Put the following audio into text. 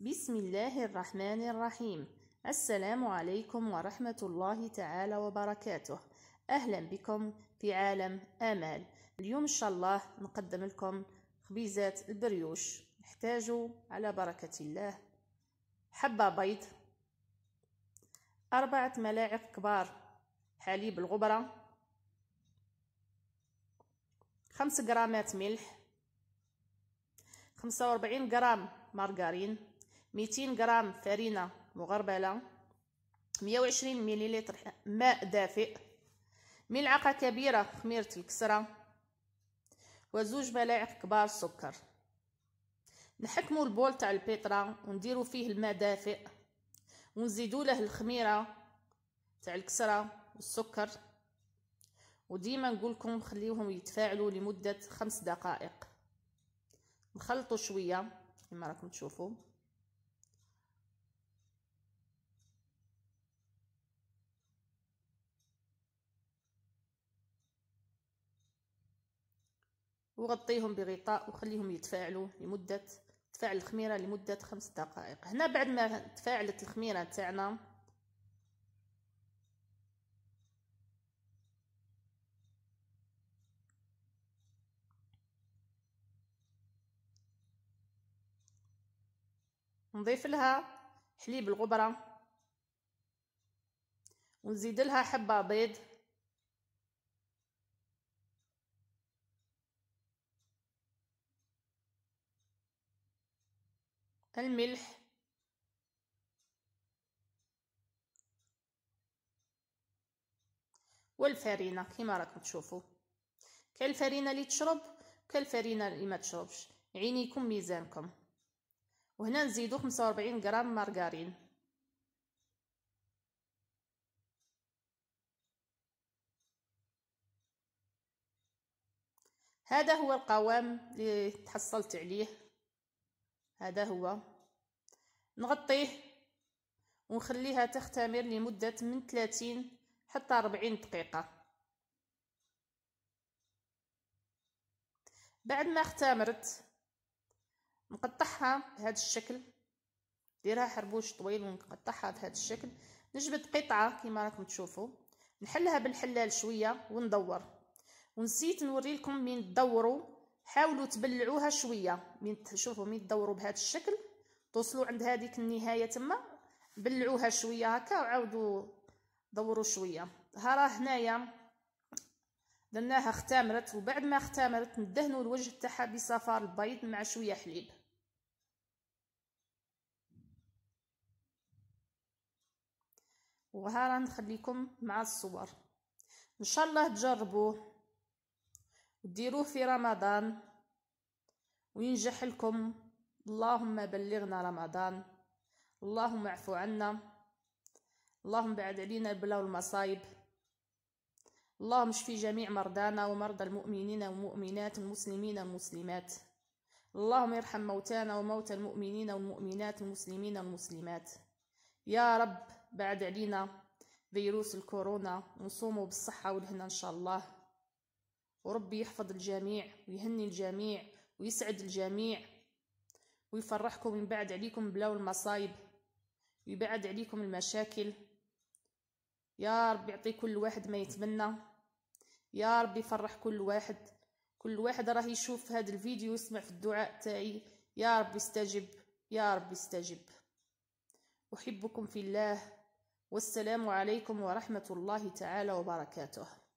بسم الله الرحمن الرحيم السلام عليكم ورحمة الله تعالى وبركاته أهلا بكم في عالم آمال اليوم إن شاء الله نقدم لكم خبيزات البريوش نحتاجه على بركة الله حبة بيض أربعة ملاعق كبار حليب الغبرة خمس جرامات ملح خمسة وأربعين جرام مارغرين ميتين غرام فرينة مغربلة مية وعشرين مليلتر ماء دافئ ملعقة كبيرة خميرة الكسرة وزوج ملاعق كبار سكر نحكمو البول تاع البيطرة ونديرو فيه الماء دافئ ونزيدو له الخميرة تاع الكسرة والسكر وديما نقولكم خليوهم يتفاعلوا لمدة خمس دقائق نخلطوا شوية كما راكم تشوفوا وغطيهم بغطاء وخليهم يتفاعلوا لمدة تفاعل الخميرة لمدة خمس دقائق هنا بعد ما تفاعلت الخميرة تاعنا نضيف لها حليب الغبرة ونزيد لها حبة بيض الملح والفرينه كما راكم تشوفوا كاين الفرينه اللي تشرب وكاين الفرينه اللي ما تشربش عينيكم ميزانكم وهنا نزيدو 45 غرام مارغارين هذا هو القوام اللي تحصلت عليه هذا هو نغطيه ونخليها تختمر لمدة من 30 حتى 40 دقيقة بعد ما اختمرت نقطعها بهذا الشكل ديرها حربوش طويل ونقطعها بهذا الشكل نجبد قطعة كما راكم تشوفوا نحلها بالحلال شوية وندور ونسيت نوري لكم من تدوروا حاولوا تبلعوها شوية من تشوفوا من تدوروا بهذا الشكل توصلوا عند هذيك النهايه تما بلعوها شويه هكا وعاودوا دوروا شويه ها راه هنايا درناها اختمرت وبعد ما اختمرت ندهنوا الوجه تاعها بصفار البيض مع شويه حليب وها راه نخليكم مع الصور ان شاء الله تجربوه وديروه في رمضان وينجح لكم اللهم بلغنا رمضان اللهم اعفو عنا اللهم بعد علينا البلا والمصايب اللهم اشفي جميع مرضانا ومرضى المؤمنين والمؤمنات المسلمين والمسلمات اللهم ارحم موتانا وموتى المؤمنين والمؤمنات المسلمين والمسلمات يا رب بعد علينا فيروس الكورونا ونصوموا بالصحة والهنا إن شاء الله وربي يحفظ الجميع ويهني الجميع ويسعد الجميع ويفرحكم ويبعد عليكم بلاو المصايب ويبعد عليكم المشاكل يا رب يعطي كل واحد ما يتمنى يا رب يفرح كل واحد كل واحد راه يشوف هذا الفيديو يسمع في الدعاء تاعي يا رب يستجب يا رب يستجب احبكم في الله والسلام عليكم ورحمه الله تعالى وبركاته